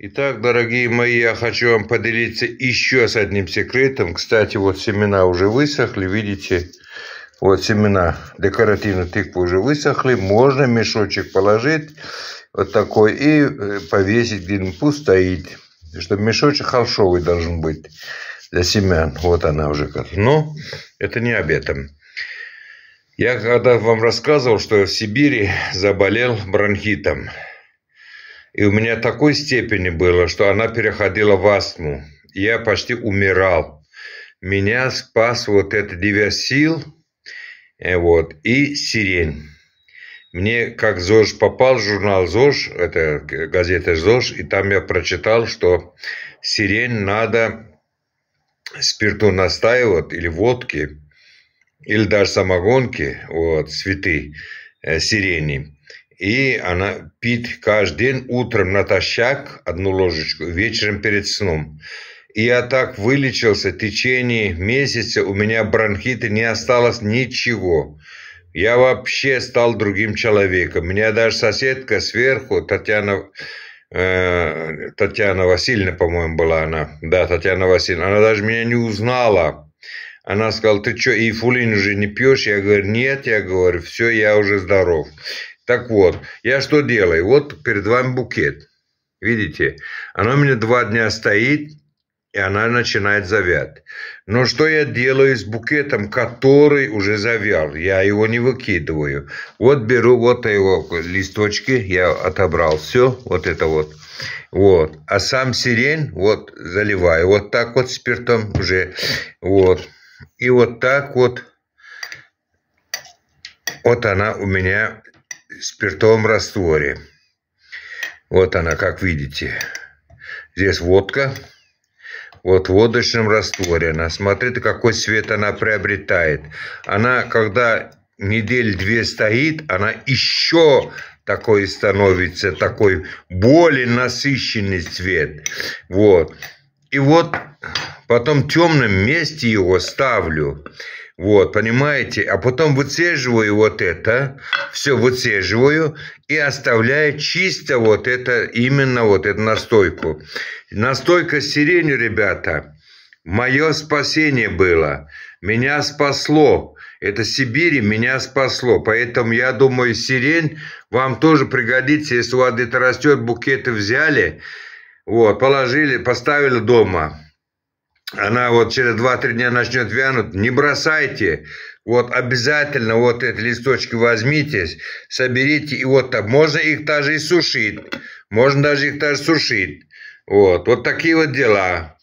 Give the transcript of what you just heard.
Итак, дорогие мои, я хочу вам поделиться еще с одним секретом. Кстати, вот семена уже высохли, видите? Вот семена декоративной тыквы уже высохли. Можно мешочек положить вот такой и э, повесить где-нибудь, пусть стоит. Чтобы мешочек холшовый должен быть для семян. Вот она уже как. Но это не об этом. Я когда вам рассказывал, что я в Сибири заболел бронхитом. И у меня такой степени было, что она переходила в астму. Я почти умирал. Меня спас вот этот диверсил э, вот, и сирень. Мне, как ЗОЖ, попал журнал ЗОЖ, это газета ЗОЖ, и там я прочитал, что сирень надо спирту настаивать или водки, или даже самогонки, вот, цветы э, сирени. И она пить каждый день утром натощак одну ложечку, вечером перед сном. И я так вылечился в течение месяца, у меня бронхита не осталось ничего. Я вообще стал другим человеком. Меня даже соседка сверху, Татьяна, э, Татьяна Васильевна, по-моему, была она. Да, Татьяна Васильевна. Она даже меня не узнала. Она сказала, ты что, и фулин уже не пьешь? Я говорю, нет, я говорю, все, я уже здоров. Так вот, я что делаю? Вот перед вами букет. Видите? Она у меня два дня стоит, и она начинает завять. Но что я делаю с букетом, который уже завял? Я его не выкидываю. Вот беру вот его листочки, я отобрал все, вот это вот. Вот. А сам сирень вот заливаю вот так вот спиртом уже. Вот. И вот так вот. Вот она у меня спиртовом растворе. Вот она, как видите. Здесь водка. Вот в водочном растворе она. Смотрите, какой цвет она приобретает. Она, когда недель две стоит, она еще такой становится, такой более насыщенный цвет. Вот. И вот потом в темном месте его ставлю. Вот, понимаете? А потом выцеживаю вот это, все выцеживаю и оставляю чисто вот это, именно вот эту настойку. Настойка с сиренью, ребята, мое спасение было. Меня спасло. Это Сибири меня спасло. Поэтому, я думаю, сирень вам тоже пригодится, если у вас где-то растет, букеты взяли, вот, положили, поставили дома – она вот через 2-3 дня начнет вянуть, не бросайте, вот обязательно вот эти листочки возьмите, соберите, и вот так, можно их даже и сушить, можно даже их даже сушить, вот, вот такие вот дела.